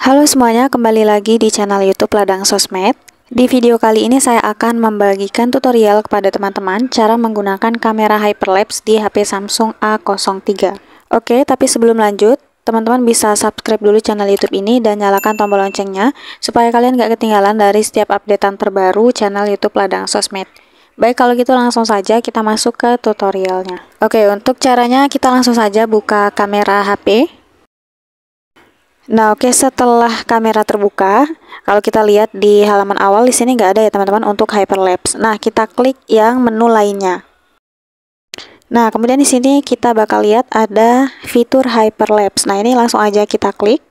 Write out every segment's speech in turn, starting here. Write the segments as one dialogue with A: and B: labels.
A: Halo semuanya, kembali lagi di channel YouTube Ladang Sosmed. Di video kali ini saya akan membagikan tutorial kepada teman-teman cara menggunakan kamera hyperlapse di HP Samsung A03. Oke, tapi sebelum lanjut, teman-teman bisa subscribe dulu channel YouTube ini dan nyalakan tombol loncengnya supaya kalian gak ketinggalan dari setiap updatean terbaru channel YouTube Ladang Sosmed. Baik, kalau gitu langsung saja kita masuk ke tutorialnya. Oke, untuk caranya kita langsung saja buka kamera HP. Nah, oke okay, setelah kamera terbuka, kalau kita lihat di halaman awal di sini nggak ada ya teman-teman untuk hyperlapse. Nah, kita klik yang menu lainnya. Nah, kemudian di sini kita bakal lihat ada fitur hyperlapse. Nah, ini langsung aja kita klik.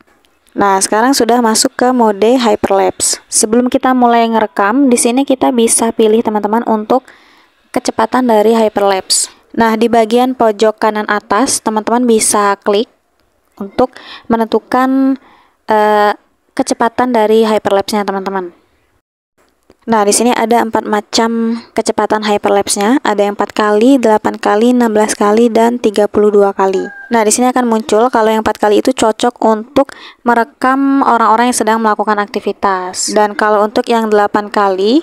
A: Nah, sekarang sudah masuk ke mode hyperlapse. Sebelum kita mulai ngerekam, di sini kita bisa pilih teman-teman untuk kecepatan dari hyperlapse. Nah, di bagian pojok kanan atas, teman-teman bisa klik untuk menentukan uh, kecepatan dari hyperlapse-nya teman-teman. Nah, di sini ada empat macam kecepatan hyperlapse-nya. Ada yang 4 kali, 8 kali, 16 kali, dan 32 kali. Nah, di sini akan muncul kalau yang 4 kali itu cocok untuk merekam orang-orang yang sedang melakukan aktivitas. Dan kalau untuk yang 8 kali,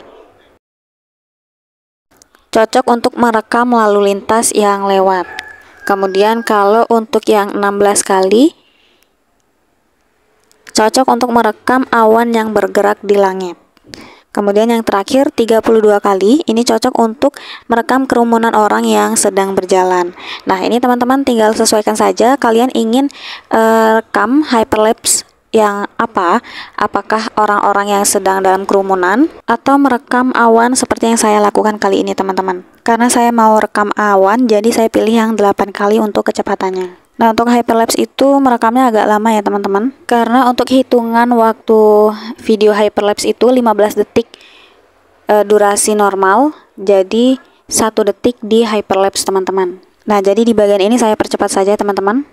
A: cocok untuk merekam lalu lintas yang lewat. Kemudian kalau untuk yang 16 kali cocok untuk merekam awan yang bergerak di langit. Kemudian yang terakhir 32 kali, ini cocok untuk merekam kerumunan orang yang sedang berjalan. Nah, ini teman-teman tinggal sesuaikan saja kalian ingin uh, rekam hyperlapse yang apa? Apakah orang-orang yang sedang dalam kerumunan atau merekam awan seperti yang saya lakukan kali ini teman-teman? Karena saya mau rekam awan, jadi saya pilih yang 8 kali untuk kecepatannya. Nah, untuk hyperlapse itu merekamnya agak lama ya, teman-teman. Karena untuk hitungan waktu video hyperlapse itu 15 detik e, durasi normal, jadi satu detik di hyperlapse, teman-teman. Nah, jadi di bagian ini saya percepat saja, teman-teman.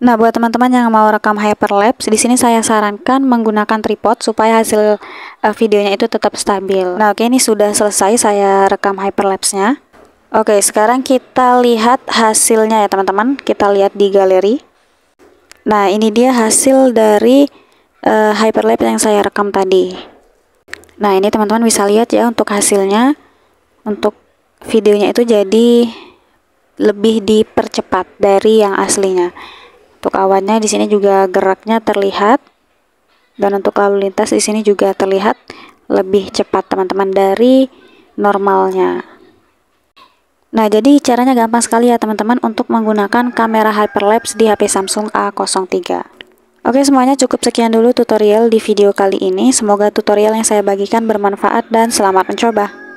A: Nah, buat teman-teman yang mau rekam hyperlapse, di sini saya sarankan menggunakan tripod supaya hasil uh, videonya itu tetap stabil. Nah, oke ini sudah selesai saya rekam hyperlapse-nya. Oke, sekarang kita lihat hasilnya ya, teman-teman. Kita lihat di galeri. Nah, ini dia hasil dari uh, hyperlapse yang saya rekam tadi. Nah, ini teman-teman bisa lihat ya untuk hasilnya. Untuk videonya itu jadi lebih dipercepat dari yang aslinya. Untuk awannya di sini juga geraknya terlihat dan untuk lalu lintas di sini juga terlihat lebih cepat teman-teman dari normalnya. Nah, jadi caranya gampang sekali ya teman-teman untuk menggunakan kamera hyperlapse di HP Samsung A03. Oke semuanya cukup sekian dulu tutorial di video kali ini. Semoga tutorial yang saya bagikan bermanfaat dan selamat mencoba.